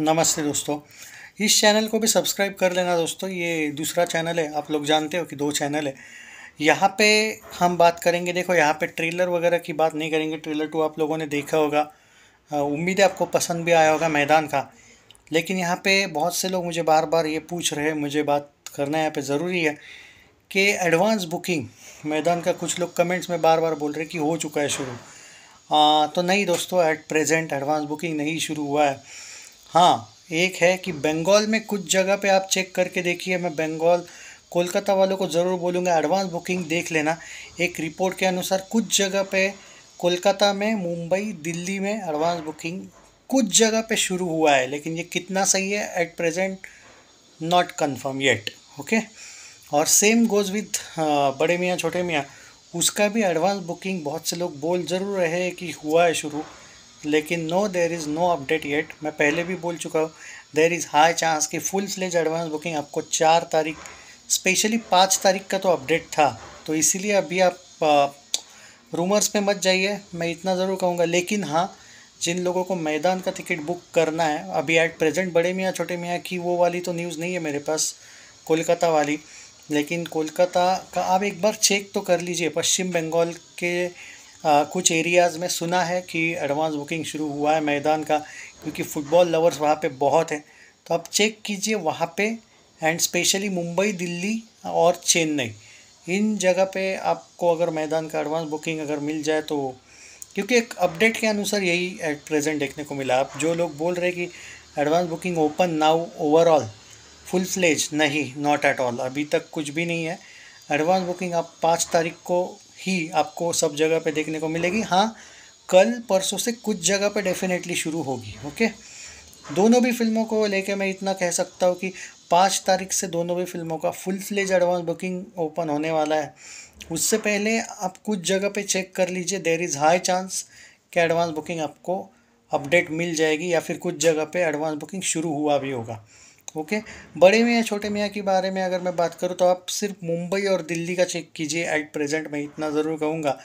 नमस्ते दोस्तों इस चैनल को भी सब्सक्राइब कर लेना दोस्तों ये दूसरा चैनल है आप लोग जानते हो कि दो चैनल है यहाँ पे हम बात करेंगे देखो यहाँ पे ट्रेलर वगैरह की बात नहीं करेंगे ट्रेलर टू आप लोगों ने देखा होगा उम्मीद है आपको पसंद भी आया होगा मैदान का लेकिन यहाँ पे बहुत से लोग मुझे बार बार ये पूछ रहे हैं मुझे बात करना यहाँ पे ज़रूरी है कि एडवांस बुकिंग मैदान का कुछ लोग कमेंट्स में बार बार बोल रहे कि हो चुका है शुरू आ, तो नहीं दोस्तों एट प्रेजेंट एडवांस बुकिंग नहीं शुरू हुआ है हाँ एक है कि बंगाल में कुछ जगह पे आप चेक करके देखिए मैं बंगाल कोलकाता वालों को ज़रूर बोलूँगा एडवांस बुकिंग देख लेना एक रिपोर्ट के अनुसार कुछ जगह पे कोलकाता में मुंबई दिल्ली में एडवांस बुकिंग कुछ जगह पे शुरू हुआ है लेकिन ये कितना सही है at present not confirm yet okay और सेम गोज़ विद बड़े मियाँ छोटे मियाँ उसका भी एडवांस बुकिंग बहुत से लोग बोल ज़रूर रहे कि हुआ है शुरू लेकिन no there is no update yet मैं पहले भी बोल चुका हूँ देर इज़ हाई चांस कि फुल फ्लेज एडवांस बुकिंग आपको चार तारीख स्पेशली पाँच तारीख का तो अपडेट था तो इसीलिए अभी आप आ, रूमर्स पे मत जाइए मैं इतना ज़रूर कहूँगा लेकिन हाँ जिन लोगों को मैदान का टिकट बुक करना है अभी एट प्रेजेंट बड़े मियाँ छोटे मियाँ की वो वाली तो न्यूज़ नहीं है मेरे पास कोलकाता वाली लेकिन कोलकाता का आप एक बार चेक तो कर लीजिए पश्चिम बंगाल के आ, कुछ एरियाज़ में सुना है कि एडवांस बुकिंग शुरू हुआ है मैदान का क्योंकि फ़ुटबॉल लवर्स वहाँ पे बहुत हैं तो आप चेक कीजिए वहाँ पे एंड स्पेशली मुंबई दिल्ली और चेन्नई इन जगह पे आपको अगर मैदान का एडवांस बुकिंग अगर मिल जाए तो क्योंकि एक अपडेट के अनुसार यही एट प्रेजेंट देखने को मिला आप जो लोग बोल रहे कि advance booking open now overall full fledge नहीं नॉट एट ऑल अभी तक कुछ भी नहीं है एडवांस बुकिंग आप पाँच तारीख को ही आपको सब जगह पे देखने को मिलेगी हाँ कल परसों से कुछ जगह पे डेफिनेटली शुरू होगी ओके दोनों भी फिल्मों को लेके मैं इतना कह सकता हूँ कि पाँच तारीख से दोनों भी फिल्मों का full fledge advance booking open होने वाला है उससे पहले आप कुछ जगह पे चेक कर लीजिए देर इज़ हाई चांस कि एडवांस बुकिंग आपको अपडेट मिल जाएगी या फिर कुछ जगह पे एडवांस बुकिंग शुरू हुआ भी होगा ओके बड़े मियाँ छोटे मियाँ के बारे में अगर मैं बात करूँ तो आप सिर्फ मुंबई और दिल्ली का चेक कीजिए एट प्रेजेंट मैं इतना ज़रूर कहूँगा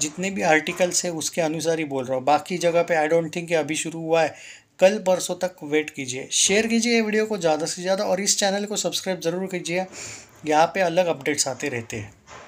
जितने भी आर्टिकल्स है उसके अनुसार ही बोल रहा हूँ बाकी जगह पे आई डोंट थिंक अभी शुरू हुआ है कल परसों तक वेट कीजिए शेयर कीजिए ये वीडियो को ज़्यादा से ज़्यादा और इस चैनल को सब्सक्राइब ज़रूर कीजिए यहाँ पे अलग अपडेट्स आते रहते हैं